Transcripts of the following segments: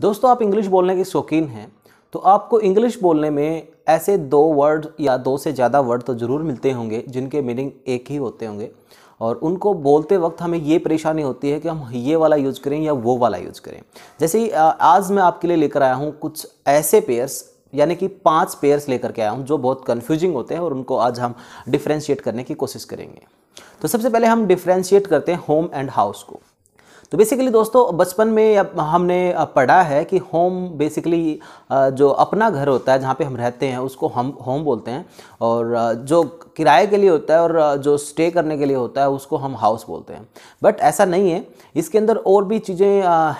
दोस्तों आप इंग्लिश बोलने के शौकीन हैं तो आपको इंग्लिश बोलने में ऐसे दो वर्ड या दो से ज़्यादा वर्ड तो ज़रूर मिलते होंगे जिनके मीनिंग एक ही होते होंगे और उनको बोलते वक्त हमें ये परेशानी होती है कि हम ये वाला यूज़ करें या वो वाला यूज़ करें जैसे ही आज मैं आपके लिए लेकर आया हूँ कुछ ऐसे पेयर्स यानी कि पांच पेयर्स लेकर के आया हूँ जो बहुत कन्फ्यूजिंग होते हैं और उनको आज हम डिफ्रेंशिएट करने की कोशिश करेंगे तो सबसे पहले हम डिफ्रेंशिएट करते हैं होम एंड हाउस को तो बेसिकली दोस्तों बचपन में हमने पढ़ा है कि होम बेसिकली जो अपना घर होता है जहाँ पे हम रहते हैं उसको हम होम बोलते हैं और जो किराए के लिए होता है और जो स्टे करने के लिए होता है उसको हम हाउस बोलते हैं बट ऐसा नहीं है इसके अंदर और भी चीज़ें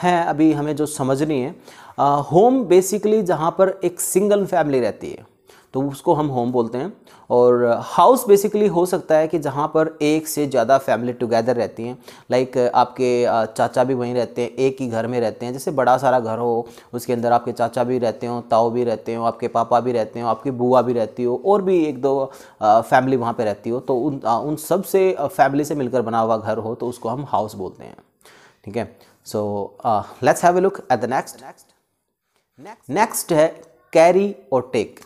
हैं अभी हमें जो समझनी है होम बेसिकली जहाँ पर एक सिंगल फैमिली रहती है तो उसको हम होम बोलते हैं और हाउस uh, बेसिकली हो सकता है कि जहाँ पर एक से ज़्यादा फैमिली टुगेदर रहती हैं लाइक uh, आपके uh, चाचा भी वहीं रहते हैं एक ही घर में रहते हैं जैसे बड़ा सारा घर हो उसके अंदर आपके चाचा भी रहते हो ताऊ भी रहते हो आपके पापा भी रहते हो आपकी बुआ भी रहती हो और भी एक दो फैमिली वहाँ पर रहती हो तो उन उन सब से फैमिली से मिलकर बना हुआ घर हो तो उसको हम हाउस बोलते हैं ठीक है so let's have a look at the next next next है कैरी और टेक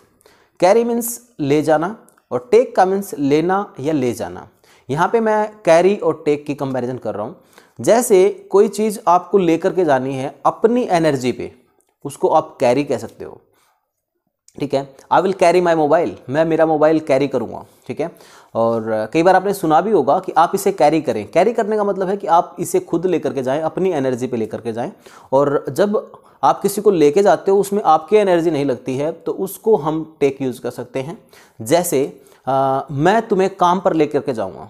कैरी मीन्स ले जाना और टेक का मीन्स लेना या ले जाना यहाँ पे मैं कैरी और टेक की कंपैरिजन कर रहा हूँ जैसे कोई चीज़ आपको लेकर के जानी है अपनी एनर्जी पे उसको आप कैरी कह सकते हो ठीक है I will carry my mobile मैं मेरा मोबाइल कैरी करूँगा ठीक है और कई बार आपने सुना भी होगा कि आप इसे कैरी करें कैरी करने का मतलब है कि आप इसे खुद लेकर के जाएं अपनी एनर्जी पे लेकर के जाएं और जब आप किसी को लेके जाते हो उसमें आपकी एनर्जी नहीं लगती है तो उसको हम टेक यूज़ कर सकते हैं जैसे आ, मैं तुम्हें काम पर लेकर के जाऊँगा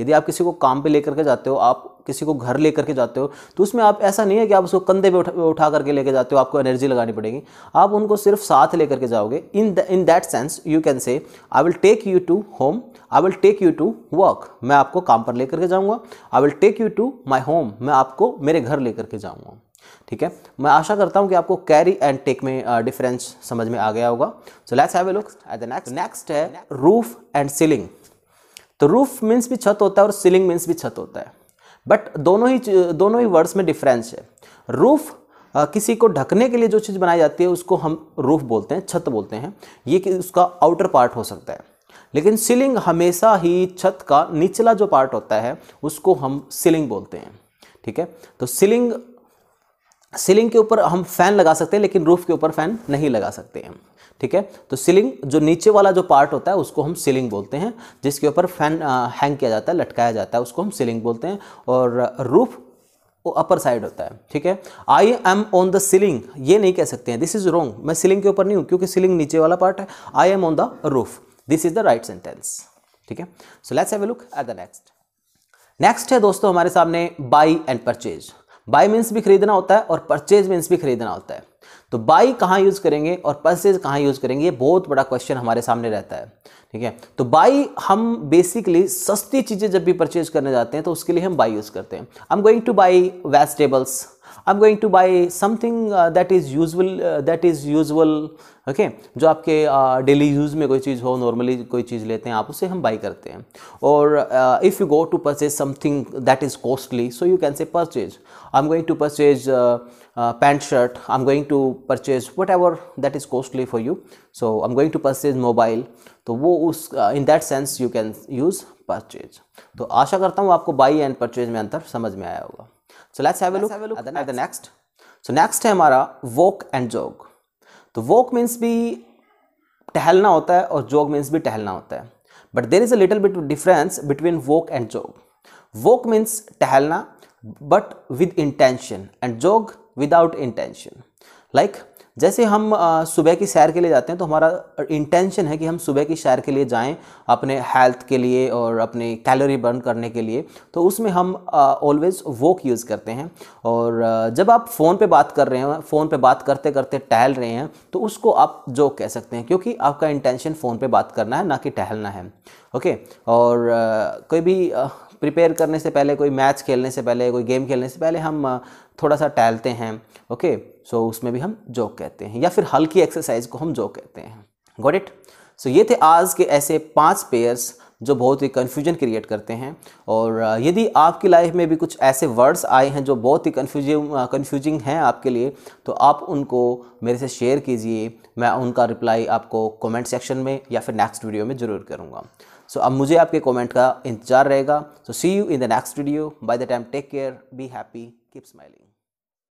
यदि आप किसी को काम पे लेकर के जाते हो आप किसी को घर लेकर के जाते हो तो उसमें आप ऐसा नहीं है कि आप उसको कंधे पे उठा, उठा करके लेके जाते हो आपको एनर्जी लगानी पड़ेगी आप उनको सिर्फ साथ लेकर के जाओगे in in that sense you can say I will take you to home I will take you to work मैं आपको काम पर लेकर के जाऊँगा I will take you to my home मैं आपको मेरे घर लेकर के जाऊँगा ठीक है मैं आशा करता हूँ कि आपको कैरी एंड टेक में डिफरेंस समझ में आ गया होगा so let's have a look at the next next है रूफ एंड सीलिंग तो रूफ मीन्स भी छत होता है और सीलिंग मीन्स भी छत होता है बट दोनों ही दोनों ही वर्ड्स में डिफरेंस है रूफ किसी को ढकने के लिए जो चीज़ बनाई जाती है उसको हम रूफ बोलते हैं छत बोलते हैं ये कि उसका आउटर पार्ट हो सकता है लेकिन सीलिंग हमेशा ही छत का निचला जो पार्ट होता है उसको हम सीलिंग बोलते हैं ठीक है तो सीलिंग सीलिंग के ऊपर हम फैन लगा सकते हैं लेकिन रूफ के ऊपर फैन नहीं लगा सकते हैं ठीक है तो सीलिंग जो नीचे वाला जो पार्ट होता है उसको हम सीलिंग बोलते हैं जिसके ऊपर फैन हैंग किया जाता है लटकाया जाता है उसको हम सीलिंग बोलते हैं और रूफ वो अपर साइड होता है ठीक है I am on the ceiling ये नहीं कह सकते हैं दिस इज रॉन्ग मैं सीलिंग के ऊपर नहीं हूँ क्योंकि सीलिंग नीचे वाला पार्ट है I am on the roof this is the right sentence ठीक है so let's have a look at the next next है दोस्तों हमारे सामने buy and purchase buy means भी खरीदना होता है और परचेज मीन्स भी खरीदना होता है तो बाई कहाँ यूज़ करेंगे और परचेज कहाँ यूज़ करेंगे ये बहुत बड़ा क्वेश्चन हमारे सामने रहता है ठीक है तो बाई हम बेसिकली सस्ती चीज़ें जब भी परचेज करने जाते हैं तो उसके लिए हम बाई यूज़ करते हैं I am going to buy vegetables I'm going to buy something uh, that is useful uh, that is okay okay? जो आपके डेली uh, यूज़ में कोई चीज़ हो नॉर्मली कोई चीज़ लेते हैं आप उसे हम बाई करते हैं और if you go to purchase something that is costly so you can say purchase I am going to purchase pant shirt I am going to purchase whatever that is costly for you so I am going to purchase mobile तो वो उस in that sense you can use purchase तो आशा करता हूँ आपको by and purchase में अंतर समझ में आया होगा so let's have a look at the next so next है हमारा वोक एंड जोग तो वोक मीन्स भी टहलना होता है और जोग मीन्स भी टहलना होता है but there is a little bit difference between walk and jog walk means टहलना but with intention and jog without intention like जैसे हम सुबह की सैर के लिए जाते हैं तो हमारा इंटेंशन है कि हम सुबह की सैर के लिए जाएं अपने हेल्थ के लिए और अपने कैलोरी बर्न करने के लिए तो उसमें हम ऑलवेज़ वॉक यूज़ करते हैं और जब आप फ़ोन पे बात कर रहे हैं फ़ोन पे बात करते करते टहल रहे हैं तो उसको आप जो कह सकते हैं क्योंकि आपका इंटेंशन फ़ोन पर बात करना है ना कि टहलना है ओके और कोई भी प्रिपेयर करने से पहले कोई मैच खेलने से पहले कोई गेम खेलने से पहले हम थोड़ा सा टहलते हैं ओके सो so, उसमें भी हम जॉक कहते हैं या फिर हल्की एक्सरसाइज को हम जॉक कहते हैं गॉट इट सो ये थे आज के ऐसे पाँच पेयर्स जो बहुत ही कन्फ्यूजन क्रिएट करते हैं और यदि आपकी लाइफ में भी कुछ ऐसे वर्ड्स आए हैं जो बहुत ही कन्फ्यूजिंग कन्फ्यूजिंग हैं आपके लिए तो आप उनको मेरे से शेयर कीजिए मैं उनका रिप्लाई आपको कमेंट सेक्शन में या फिर नेक्स्ट वीडियो में ज़रूर करूँगा सो so, अब मुझे आपके कॉमेंट का इंतजार रहेगा so see you in the next video by the time take care be happy keep smiling